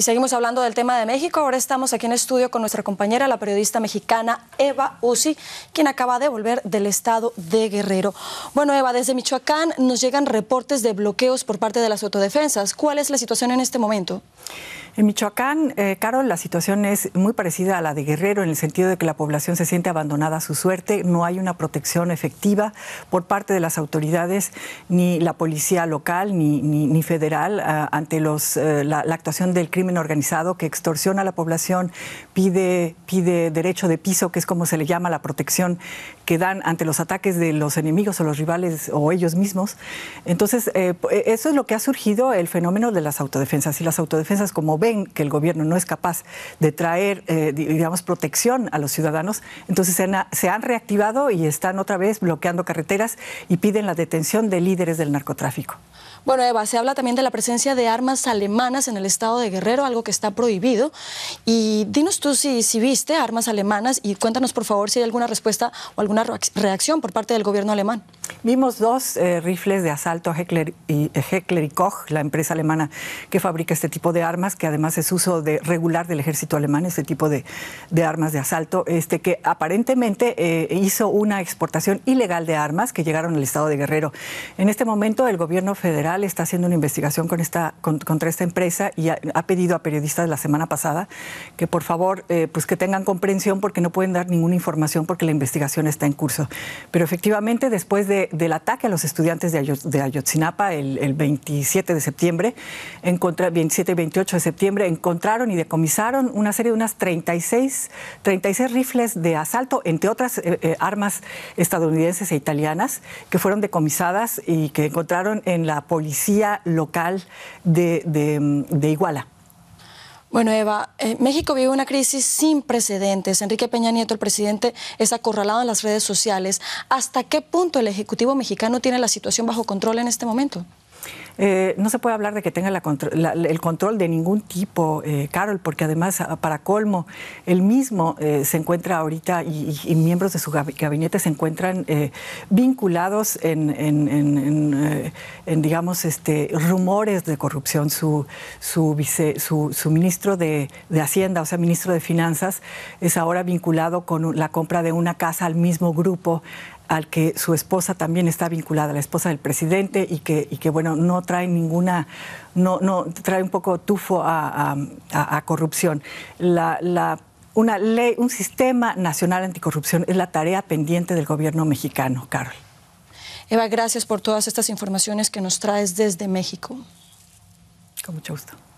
Y seguimos hablando del tema de México. Ahora estamos aquí en estudio con nuestra compañera, la periodista mexicana Eva Uzi, quien acaba de volver del estado de Guerrero. Bueno, Eva, desde Michoacán nos llegan reportes de bloqueos por parte de las autodefensas. ¿Cuál es la situación en este momento? En Michoacán, eh, Carol, la situación es muy parecida a la de Guerrero en el sentido de que la población se siente abandonada a su suerte, no hay una protección efectiva por parte de las autoridades, ni la policía local ni, ni, federal, ah, ante los, eh, la actuación del crimen organizado que extorsiona a la población, pide, pide derecho de piso, que es como se le llama la protección que dan ante los ataques de los enemigos o los rivales o ellos mismos. Entonces, eh, e-, eso es lo que ha surgido el fenómeno de las autodefensas. Y las autodefensas, como ven que el gobierno no es capaz de traer, eh, digamos, protección a los ciudadanos, entonces se han, se han reactivado y están otra vez bloqueando carreteras y piden la detención de líderes del narcotráfico. Bueno, Eva, se habla también de la presencia de armas alemanas en el estado de Guerrero algo que está prohibido. Y dinos tú si, si viste armas alemanas y cuéntanos por favor si hay alguna respuesta o alguna reacción por parte del gobierno alemán. Vimos dos eh, rifles de asalto Heckler y, eh, Heckler y Koch, la empresa alemana que fabrica este tipo de armas, que además es uso de, regular del ejército alemán, este tipo de, de armas de asalto, este, que aparentemente eh, hizo una exportación ilegal de armas que llegaron al estado de Guerrero. En este momento el gobierno federal está haciendo una investigación con esta, contra esta empresa y ha pedido a periodistas la semana pasada que por favor eh, pues que tengan comprensión porque no pueden dar ninguna información porque la investigación está en curso. Pero efectivamente después del ataque a los estudiantes de Ayotzinapa el, 27 de septiembre, 27 y 28 de septiembre, encontraron y decomisaron una serie de unas 36, 36 rifles de asalto, entre otras eh, eh, armas estadounidenses e italianas, que fueron decomisadas y que encontraron en la policía local de Iguala. Bueno, Eva, eh, México vive una crisis sin precedentes. Enrique Peña Nieto, el presidente, es acorralado en las redes sociales. ¿Hasta qué punto el Ejecutivo mexicano tiene la situación bajo control en este momento? Eh, no se puede hablar de que tenga el control de ningún tipo, eh, Carol, porque además, ah, para colmo, él mismo eh, se encuentra ahorita y, miembros de su gabinete se encuentran vinculados en, digamos, este, rumores de corrupción. Su, ministro de, de, Hacienda, o sea, ministro de Finanzas, es ahora vinculado con la compra de una casa al mismo grupo al que su esposa también está vinculada, la esposa del presidente, y que, bueno, no trae ninguna, no, no trae un poco tufo a, a corrupción. La, la, una ley, un sistema nacional anticorrupción es la tarea pendiente del gobierno mexicano, Carol. Eva, gracias por todas estas informaciones que nos traes desde México. Con mucho gusto.